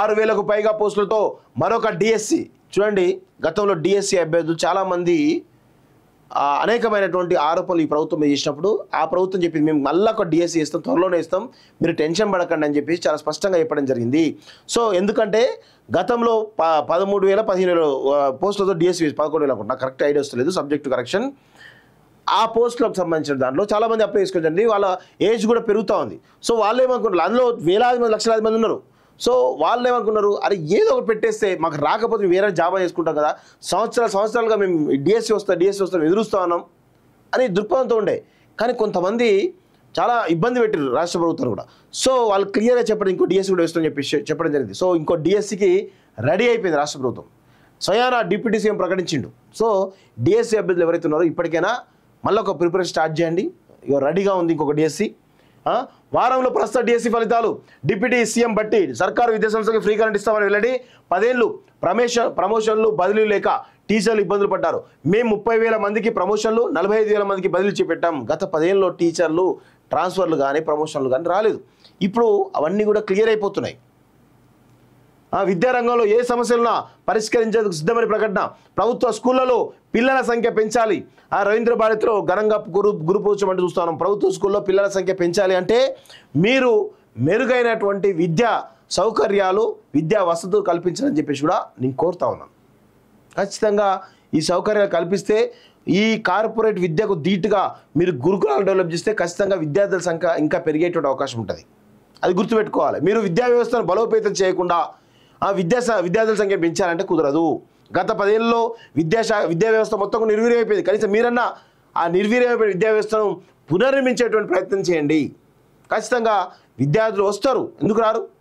ఆరు వేలకు పైగా పోస్టులతో మరొక డిఎస్సి చూడండి గతంలో డిఎస్సి అభ్యర్థులు చాలామంది అనేకమైనటువంటి ఆరోపణలు ఈ ప్రభుత్వం చేసినప్పుడు ఆ ప్రభుత్వం చెప్పింది మేము మళ్ళీ ఒక డిఎస్సి ఇస్తాం త్వరలోనే ఇస్తాం మీరు టెన్షన్ పడకండి అని చెప్పేసి చాలా స్పష్టంగా చెప్పడం జరిగింది సో ఎందుకంటే గతంలో ప పదమూడు వేల పదిహేను వేల పోస్టులతో డిఎస్సి పదకొండు వేల నాకు కరెక్ట్ ఐడియా వస్తలేదు సబ్జెక్టు కరెక్షన్ ఆ పోస్టులకు సంబంధించిన దాంట్లో చాలామంది అప్లై చేసుకోవచ్చండి వాళ్ళ ఏజ్ కూడా పెరుగుతూ ఉంది సో వాళ్ళు ఏమనుకున్నారు అందులో వేలాది మంది లక్షలాది మంది ఉన్నారు సో వాళ్ళు ఏమనుకున్నారు అరే ఏదో ఒకటి పెట్టేస్తే మాకు రాకపోతే వేరే జాబ్ చేసుకుంటాం కదా సంవత్సరాలు సంవత్సరాలుగా మేము డిఎస్సి e వస్తాం డిఎస్సి e వస్తాం ఎదురుస్తూ ఉన్నాం అని దృక్పథంతో ఉండే కానీ కొంతమంది చాలా ఇబ్బంది పెట్టారు రాష్ట్ర ప్రభుత్వం కూడా సో వాళ్ళు క్లియర్గా చెప్పడం ఇంకో డిఎస్సి e కూడా వేస్తామని చెప్పి చెప్పడం జరిగింది సో ఇంకో డిఎస్సికి రెడీ అయిపోయింది రాష్ట్ర ప్రభుత్వం స్వయానా డిప్యూటీ సీఎం ప్రకటించిండు సో డిఎస్సి అభ్యర్థులు ఎవరైతే ఉన్నారో ఇప్పటికైనా మళ్ళీ ఒక ప్రిపరేషన్ స్టార్ట్ చేయండి ఇక రెడీగా ఉంది ఇంకొక డిఎస్సి వారంలో ప్రస్తుత డిఎస్సి ఫలితాలు డిప్యూటీ సీఎం బట్టి సర్కారు విద్యాసంస్థకి ఫ్రీ కరెంట్ ఇస్తామని వెళ్ళండి పదేళ్ళు ప్రమేష ప్రమోషన్లు బదిలీ లేక టీచర్లు ఇబ్బందులు పడ్డారు మేము ముప్పై వేల మందికి ప్రమోషన్లు నలభై ఐదు వేల మందికి బదిలీ చేపెట్టాం గత పదేళ్ళలో టీచర్లు ట్రాన్స్ఫర్లు కానీ ప్రమోషన్లు కానీ రాలేదు ఇప్పుడు అవన్నీ కూడా క్లియర్ అయిపోతున్నాయి విద్యారంగంలో ఏ సమస్యలున్నా పరిష్కరించేందుకు సిద్ధమని ప్రకటన ప్రభుత్వ స్కూళ్లలో పిల్లల సంఖ్య పెంచాలి ఆ రవీంద్ర భారతిలో ఘనంగా గురు గురుపోచం అంటే చూస్తాను ప్రభుత్వ స్కూల్లో పిల్లల సంఖ్య పెంచాలి అంటే మీరు మెరుగైనటువంటి విద్యా సౌకర్యాలు విద్యా వసతులు కల్పించాలని చెప్పేసి కూడా నేను కోరుతా ఉన్నాను ఖచ్చితంగా ఈ సౌకర్యాలు కల్పిస్తే ఈ కార్పొరేట్ విద్యకు ధీటుగా మీరు గురుకులాలు డెవలప్ చేస్తే ఖచ్చితంగా విద్యార్థుల సంఖ్య ఇంకా పెరిగేటువంటి అవకాశం ఉంటుంది అది గుర్తుపెట్టుకోవాలి మీరు విద్యా వ్యవస్థను బలోపేతం చేయకుండా ఆ విద్యా విద్యార్థుల సంఖ్య పెంచాలంటే కుదరదు గత పదేళ్ళలో విద్యాశా విద్యా వ్యవస్థ మొత్తం నిర్వీర్యమైపోయింది కనీసం మీరన్నా ఆ నిర్వీర్యమైపోయిన విద్యా వ్యవస్థను పునర్నిర్మించేటువంటి ప్రయత్నం చేయండి ఖచ్చితంగా విద్యార్థులు వస్తారు ఎందుకు రారు